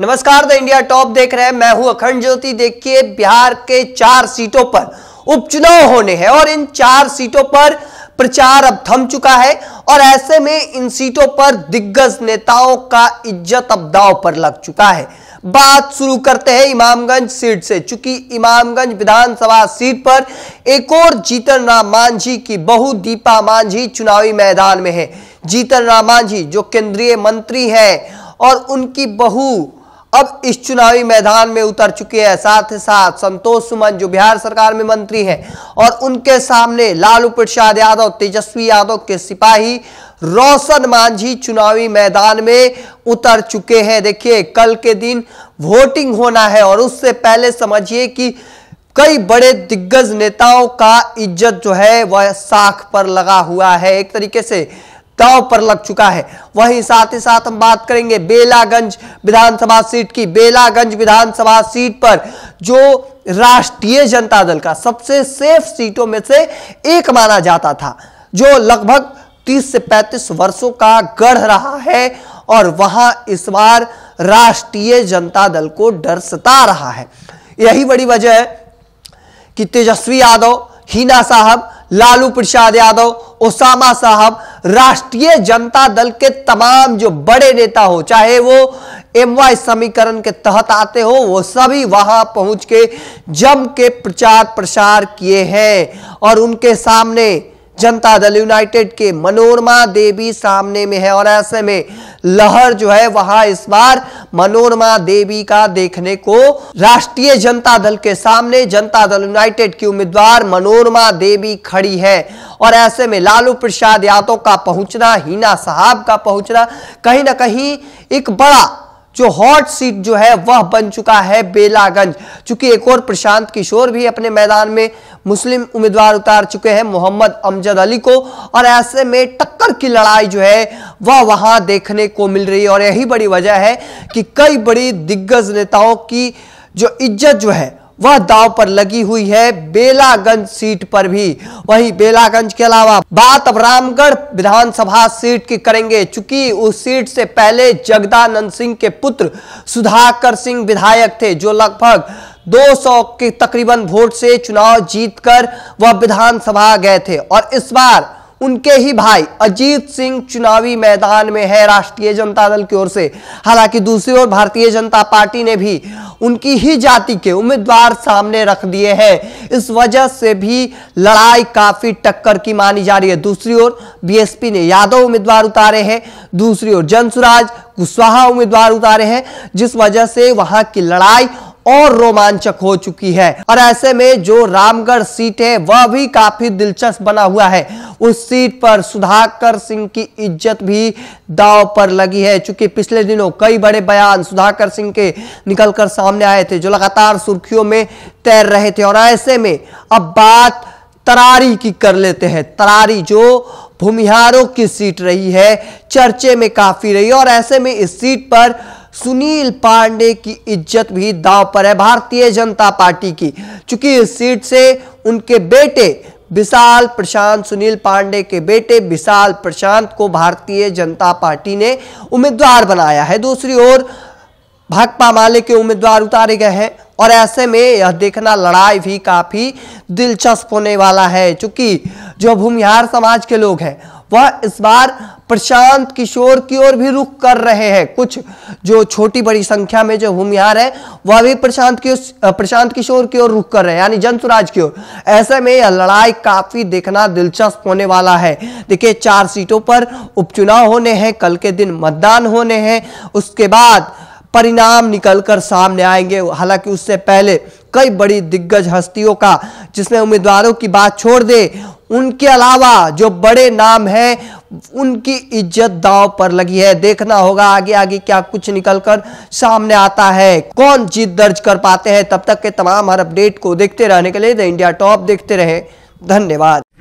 नमस्कार the India top देख रहे हैं मैं हूं अखंड ज्योति देखिए बिहार के चार सीटों पर उपचुनाव होने हैं और इन चार सीटों पर प्रचार अब थम चुका है और ऐसे में इन सीटों पर दिग्गज नेताओं का इज्जत अब दाव पर लग चुका है बात शुरू करते हैं इमामगंज सीट से चूंकि इमामगंज विधानसभा सीट पर एक और जीतन राम मांझी की बहू दीपा मांझी चुनावी मैदान में है जीतन राम मांझी जो केंद्रीय मंत्री है और उनकी बहू अब इस चुनावी मैदान में उतर चुके हैं साथ ही साथ संतोष सुमन जो बिहार सरकार में मंत्री हैं और उनके सामने लालू प्रसाद यादव तेजस्वी यादव के सिपाही रोशन मांझी चुनावी मैदान में उतर चुके हैं देखिए कल के दिन वोटिंग होना है और उससे पहले समझिए कि कई बड़े दिग्गज नेताओं का इज्जत जो है वह साख पर लगा हुआ है एक तरीके से दाव पर लग चुका है वहीं साथ ही साथ हम बात करेंगे बेलागंज विधानसभा सीट की बेलागंज विधानसभा सीट पर जो राष्ट्रीय जनता दल का सबसे सेफ सीटों में से एक माना जाता था जो लगभग 30 से 35 वर्षों का गढ़ रहा है और वहां इस बार राष्ट्रीय जनता दल को डर सता रहा है यही बड़ी वजह है कि तेजस्वी यादव हीना साहब लालू प्रसाद यादव ओसामा साहब राष्ट्रीय जनता दल के तमाम जो बड़े नेता हो चाहे वो एम वाई समीकरण के तहत आते हो वो सभी वहां पहुंच के जम के प्रचार प्रसार किए हैं और उनके सामने जनता दल यूनाइटेड के मनोरमा देवी सामने में है और ऐसे में लहर जो है वहां इस बार मनोरमा देवी का देखने को राष्ट्रीय जनता दल के सामने जनता दल यूनाइटेड की उम्मीदवार मनोरमा देवी खड़ी है और ऐसे में लालू प्रसाद यादव का पहुंचना हीना साहब का पहुंचना कहीं ना कहीं एक बड़ा जो हॉट सीट जो है वह बन चुका है बेलागंज चूंकि एक और प्रशांत किशोर भी अपने मैदान में मुस्लिम उम्मीदवार उतार चुके हैं मोहम्मद अमजद अली को और ऐसे में टक्कर की लड़ाई जो है वह वहां देखने को मिल रही है और यही बड़ी वजह है कि कई बड़ी दिग्गज नेताओं की जो इज्जत जो है वह दाव पर लगी हुई है बेलागंज सीट पर भी वहीं बेलागंज के अलावा बात अब रामगढ़ विधानसभा सीट की करेंगे चूंकि उस सीट से पहले जगदानंद सिंह के पुत्र सुधाकर सिंह विधायक थे जो लगभग 200 के तकरीबन वोट से चुनाव जीतकर वह विधानसभा गए थे और इस बार उनके ही भाई अजीत सिंह चुनावी मैदान में है राष्ट्रीय जनता दल की ओर से हालांकि दूसरी ओर भारतीय जनता पार्टी ने भी उनकी ही जाति के उम्मीदवार सामने रख दिए हैं इस वजह से भी लड़ाई काफी टक्कर की मानी जा रही है दूसरी ओर बीएसपी ने यादव उम्मीदवार उतारे हैं दूसरी ओर जनसुराज कुशवाहा उम्मीदवार उतारे हैं जिस वजह से वहां की लड़ाई और रोमांचक हो चुकी है और ऐसे में जो रामगढ़ सीट है वह भी काफी दिलचस्प बना हुआ है उस सीट पर सुधाकर सिंह की इज्जत भी दाव पर लगी है चूंकि पिछले दिनों कई बड़े बयान सुधाकर सिंह के निकलकर सामने आए थे जो लगातार सुर्खियों में तैर रहे थे और ऐसे में अब बात तरारी की कर लेते हैं तरारी जो भूमिहारों की सीट रही है चर्चे में काफी रही और ऐसे में इस सीट पर सुनील पांडे की इज्जत भी दांव पर है भारतीय जनता पार्टी की चूंकि इस सीट से उनके बेटे विशाल प्रशांत सुनील पांडे के बेटे विशाल प्रशांत को भारतीय जनता पार्टी ने उम्मीदवार बनाया है दूसरी ओर भाकपा माले के उम्मीदवार उतारे गए हैं और ऐसे में यह देखना लड़ाई भी काफ़ी दिलचस्प होने वाला है क्योंकि जो भूमिहार समाज के लोग हैं वह इस बार प्रशांत किशोर की ओर भी रुख कर रहे हैं कुछ जो छोटी बड़ी संख्या में जो होमियार है वह भी प्रशांत की प्रशांत किशोर की ओर रुख कर रहे हैं यानी जन जनसुराज की ओर ऐसे में यह लड़ाई काफी देखना दिलचस्प होने वाला है देखिए चार सीटों पर उपचुनाव होने हैं कल के दिन मतदान होने हैं उसके बाद परिणाम निकलकर सामने आएंगे हालांकि उससे पहले कई बड़ी दिग्गज हस्तियों का जिसमें उम्मीदवारों की बात छोड़ दे उनके अलावा जो बड़े नाम हैं उनकी इज्जत दाव पर लगी है देखना होगा आगे आगे क्या कुछ निकलकर सामने आता है कौन जीत दर्ज कर पाते हैं तब तक के तमाम हर अपडेट को देखते रहने के लिए द इंडिया टॉप देखते रहे धन्यवाद